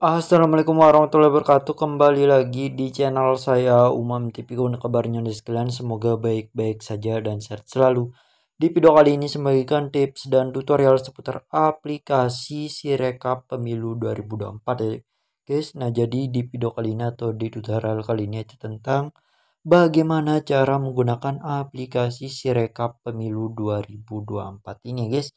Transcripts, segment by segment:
Assalamualaikum warahmatullahi wabarakatuh Kembali lagi di channel saya Umam TV untuk kabarnya di sekalian Semoga baik-baik saja dan sehat selalu Di video kali ini saya tips dan tutorial seputar aplikasi Sirekap Pemilu 2024 ya guys Nah jadi di video kali ini atau di tutorial kali ini itu tentang Bagaimana cara menggunakan aplikasi Sirekap Pemilu 2024 ini guys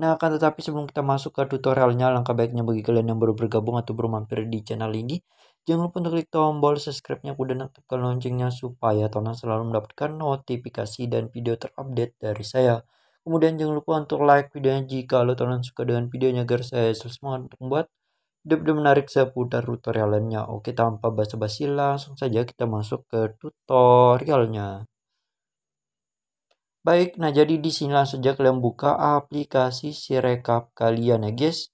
Nah, akan tetapi sebelum kita masuk ke tutorialnya, langkah baiknya bagi kalian yang baru bergabung atau baru mampir di channel ini, jangan lupa untuk klik tombol subscribe-nya dan aktifkan loncengnya supaya tonton selalu mendapatkan notifikasi dan video terupdate dari saya. Kemudian jangan lupa untuk like videonya jika lo tonton suka dengan videonya agar saya semangat untuk membuat video menarik seputar tutorialnya. Oke, tanpa basa-basi langsung saja kita masuk ke tutorialnya. Baik, nah jadi di sini langsung saja kalian buka aplikasi Sirekap kalian ya guys.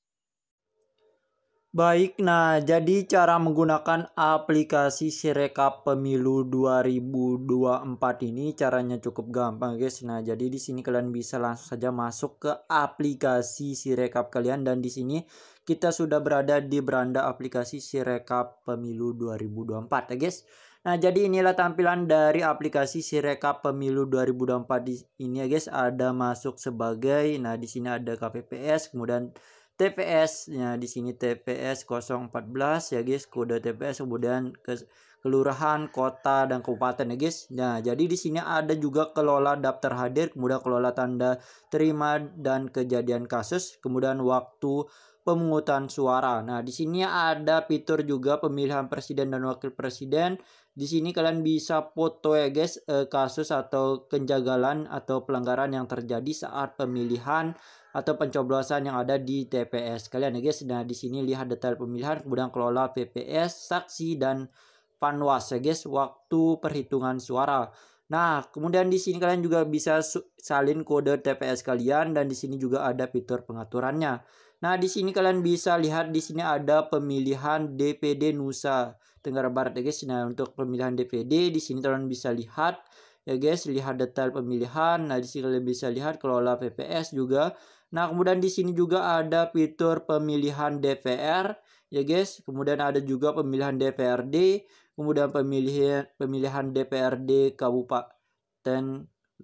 Baik, nah jadi cara menggunakan aplikasi Sirekap Pemilu 2024 ini caranya cukup gampang guys. Nah, jadi di sini kalian bisa langsung saja masuk ke aplikasi Sirekap kalian dan di sini kita sudah berada di beranda aplikasi Sirekap Pemilu 2024 ya guys. Nah, jadi inilah tampilan dari aplikasi Sirekap Pemilu 2024 di ini ya guys. Ada masuk sebagai nah di sini ada KPPS, kemudian TPS. ya nah, di sini TPS 014 ya guys, kode TPS kemudian ke kelurahan, kota, dan kabupaten ya guys. Nah, jadi di sini ada juga kelola daftar hadir, kemudian kelola tanda terima dan kejadian kasus, kemudian waktu pemungutan suara. Nah, di sini ada fitur juga pemilihan presiden dan wakil presiden. Di sini kalian bisa foto ya guys eh, kasus atau kejanggalan atau pelanggaran yang terjadi saat pemilihan atau pencoblosan yang ada di TPS kalian ya guys. Nah, di sini lihat detail pemilihan, kemudian kelola PPS, saksi dan Panwas, ya guys. waktu perhitungan suara. Nah, kemudian di sini kalian juga bisa salin kode TPS kalian dan di sini juga ada fitur pengaturannya. Nah, di sini kalian bisa lihat di sini ada pemilihan DPD Nusa Tenggara Barat ya guys. Nah, untuk pemilihan DPD di sini kalian bisa lihat ya guys lihat detail pemilihan nah di sini kalian bisa lihat kelola PPS juga nah kemudian di sini juga ada fitur pemilihan DPR ya guys kemudian ada juga pemilihan DPRD kemudian pemilihan pemilihan DPRD kabupaten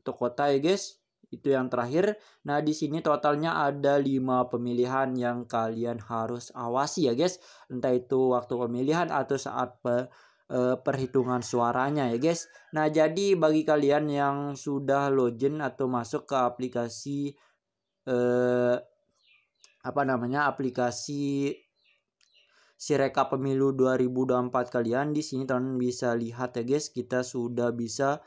atau kota ya guys itu yang terakhir nah di sini totalnya ada lima pemilihan yang kalian harus awasi ya guys entah itu waktu pemilihan atau saat pe Eh, perhitungan suaranya ya guys. Nah, jadi bagi kalian yang sudah login atau masuk ke aplikasi uh, apa namanya? aplikasi sirekap Pemilu 2024 kalian di sini teman bisa lihat ya guys, kita sudah bisa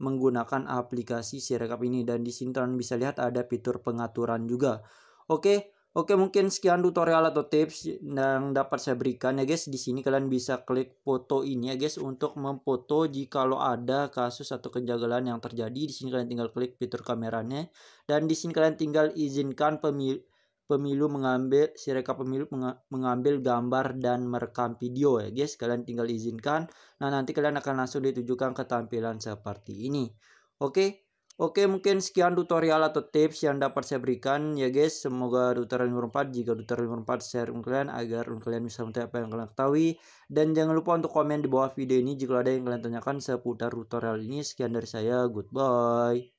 menggunakan aplikasi Sirekap ini dan di sini teman bisa lihat ada fitur pengaturan juga. Oke, Oke mungkin sekian tutorial atau tips yang dapat saya berikan ya guys. Di sini kalian bisa klik foto ini ya guys untuk memfoto jika lo ada kasus atau kejanggalan yang terjadi. Di sini kalian tinggal klik fitur kameranya dan di sini kalian tinggal izinkan pemilu pemilu mengambil si pemilu mengambil gambar dan merekam video ya guys kalian tinggal izinkan nah nanti kalian akan langsung ditujukan ke tampilan seperti ini oke Oke mungkin sekian tutorial atau tips yang dapat saya berikan ya guys semoga tutorial nomor 4 jika tutorial nomor 4 share untuk kalian agar untuk kalian bisa mengetahui apa yang kalian ketahui dan jangan lupa untuk komen di bawah video ini jika ada yang kalian tanyakan seputar tutorial ini sekian dari saya goodbye